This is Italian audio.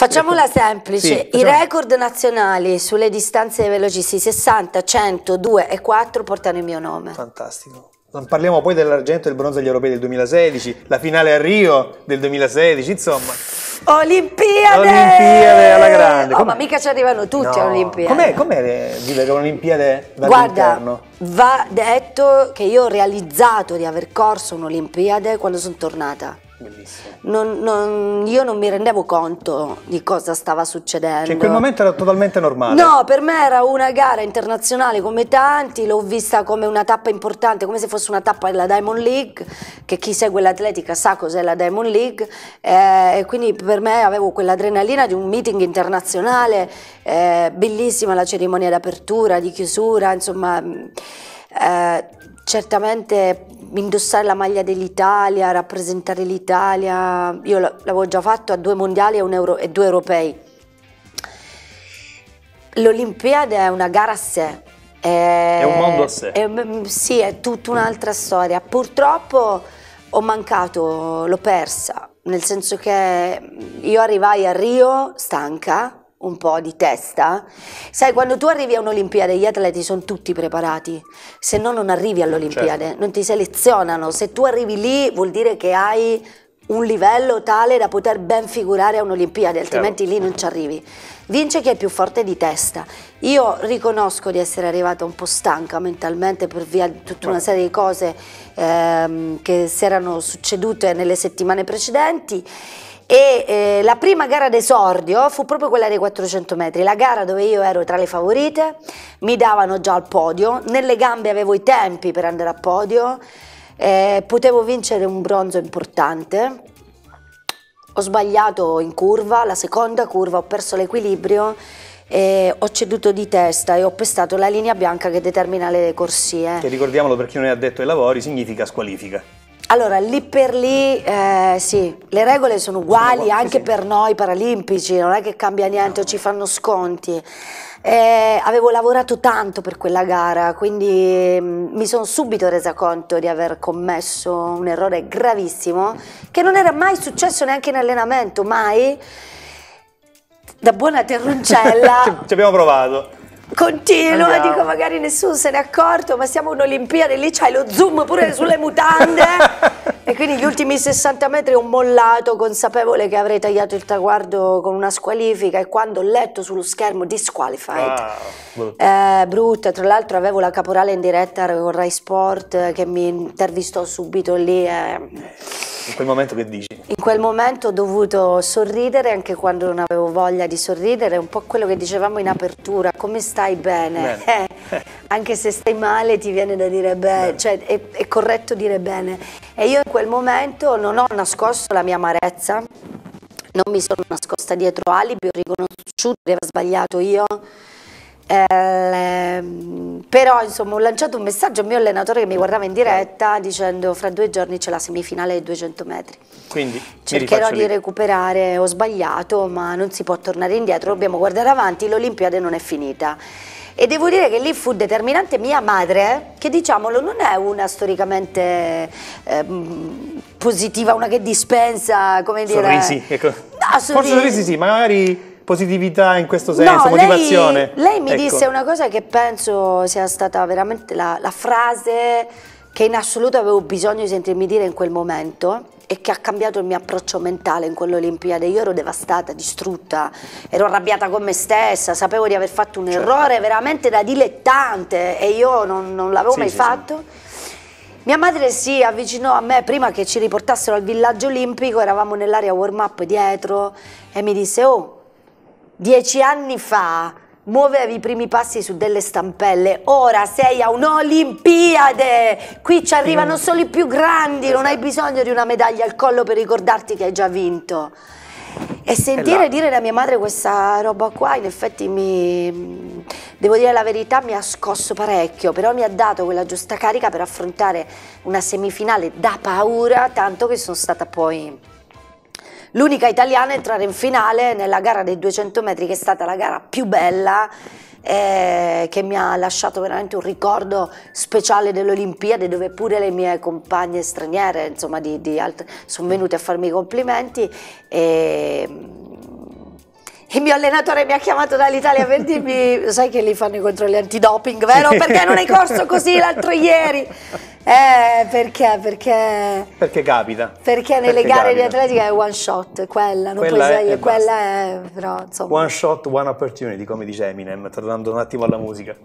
Facciamola semplice, sì, i record nazionali sulle distanze dei velocisti 60, 100, 2 e 4 portano il mio nome. Fantastico. Non parliamo poi dell'argento e del bronzo agli europei del 2016, la finale a Rio del 2016, insomma. Olimpiade! Olimpiade alla grande. Oh, ma mica ci arrivano tutti no. all'Olimpiade. Com'è, com'è vivere Olimpiade dall'interno? Guarda, va detto che io ho realizzato di aver corso un'Olimpiade quando sono tornata Bellissimo. Non, non, io non mi rendevo conto di cosa stava succedendo. Cioè in quel momento era totalmente normale. No, per me era una gara internazionale come tanti, l'ho vista come una tappa importante, come se fosse una tappa della Diamond League, che chi segue l'atletica sa cos'è la Diamond League, eh, e quindi per me avevo quell'adrenalina di un meeting internazionale, eh, bellissima la cerimonia d'apertura, di chiusura, insomma, mm, eh, certamente indossare la maglia dell'Italia, rappresentare l'Italia, io l'avevo già fatto a due mondiali e, Euro, e due europei. L'Olimpiade è una gara a sé. È, è un mondo a sé. È, mm, sì, è tutta un'altra storia. Purtroppo ho mancato, l'ho persa, nel senso che io arrivai a Rio stanca, un po' di testa, sai quando tu arrivi a un'Olimpiade gli atleti sono tutti preparati, se no non arrivi eh, all'Olimpiade, certo. non ti selezionano, se tu arrivi lì vuol dire che hai un livello tale da poter ben figurare a un'Olimpiade, altrimenti Chiaro. lì non ci arrivi. Vince chi è più forte di testa. Io riconosco di essere arrivata un po' stanca mentalmente per via di tutta una serie di cose ehm, che si erano succedute nelle settimane precedenti. E eh, la prima gara d'esordio fu proprio quella dei 400 metri, la gara dove io ero tra le favorite, mi davano già al podio, nelle gambe avevo i tempi per andare al podio, eh, potevo vincere un bronzo importante. Ho sbagliato in curva, la seconda curva, ho perso l'equilibrio e ho ceduto di testa e ho pestato la linea bianca che determina le corsie. Che ricordiamolo per chi non è addetto ai lavori, significa squalifica. Allora, lì per lì, eh, sì, le regole sono uguali sono anche sì. per noi paralimpici, non è che cambia niente no. o ci fanno sconti. Eh, avevo lavorato tanto per quella gara, quindi mh, mm, mi sono subito resa conto di aver commesso un errore gravissimo, che non era mai successo neanche in allenamento, mai. Da buona terroncella. ci abbiamo provato continua, Andiamo. dico magari nessuno se n'è accorto, ma siamo un'Olimpiade, lì c'hai lo zoom pure sulle mutande. e quindi gli ultimi 60 metri ho mollato, consapevole che avrei tagliato il traguardo con una squalifica e quando ho letto sullo schermo disqualified, wow. Ah, eh, brutta, tra l'altro avevo la caporale in diretta con Rai Sport che mi intervistò subito lì. Eh. In quel momento che dici? In quel momento ho dovuto sorridere anche quando non avevo voglia di sorridere, un po' quello che dicevamo in apertura, come stai bene? bene. Eh, anche se stai male ti viene da dire beh, bene. cioè è, è corretto dire bene. E io in quel momento non ho nascosto la mia amarezza, non mi sono nascosta dietro alibi, ho riconosciuto che avevo sbagliato io. Eh, però insomma ho lanciato un messaggio al mio allenatore che mi guardava in diretta dicendo fra due giorni c'è la semifinale dei 200 metri. Quindi cercherò di lì. recuperare, ho sbagliato ma non si può tornare indietro, mm. dobbiamo guardare avanti, l'Olimpiade non è finita. E devo dire che lì fu determinante mia madre, che diciamolo non è una storicamente eh, positiva, una che dispensa, come dire... Sorrisi, ecco. No, sorrisi. Forse sorrisi sì, magari positività in questo senso, no, motivazione. Lei, lei mi ecco. disse una cosa che penso sia stata veramente la, la frase che in assoluto avevo bisogno di sentirmi dire in quel momento e che ha cambiato il mio approccio mentale in quell'Olimpiade. Io ero devastata, distrutta, ero arrabbiata con me stessa, sapevo di aver fatto un certo. errore veramente da dilettante e io non, non l'avevo sì, mai sì, fatto. Sì. Mia madre si avvicinò a me prima che ci riportassero al villaggio olimpico, eravamo nell'area warm up dietro e mi disse oh dieci anni fa muovevi i primi passi su delle stampelle, ora sei a un'Olimpiade, qui ci arrivano solo i più grandi, non hai bisogno di una medaglia al collo per ricordarti che hai già vinto. E sentire dire da mia madre questa roba qua in effetti mi, devo dire la verità, mi ha scosso parecchio, però mi ha dato quella giusta carica per affrontare una semifinale da paura, tanto che sono stata poi l'unica italiana a entrare in finale nella gara dei 200 metri che è stata la gara più bella eh, che mi ha lasciato veramente un ricordo speciale delle Olimpiadi dove pure le mie compagne straniere insomma di, di altre sono venute a farmi i complimenti e il mio allenatore mi ha chiamato dall'Italia per dirmi, sai che lì fanno i controlli antidoping, vero? Perché non hai corso così l'altro ieri? Eh, perché? Perché, perché capita. Perché nelle perché gare capita. di atletica è one shot, quella, non quella puoi è, quella basta. è, però insomma. One shot, one opportunity, come dice Eminem, tornando un attimo alla musica.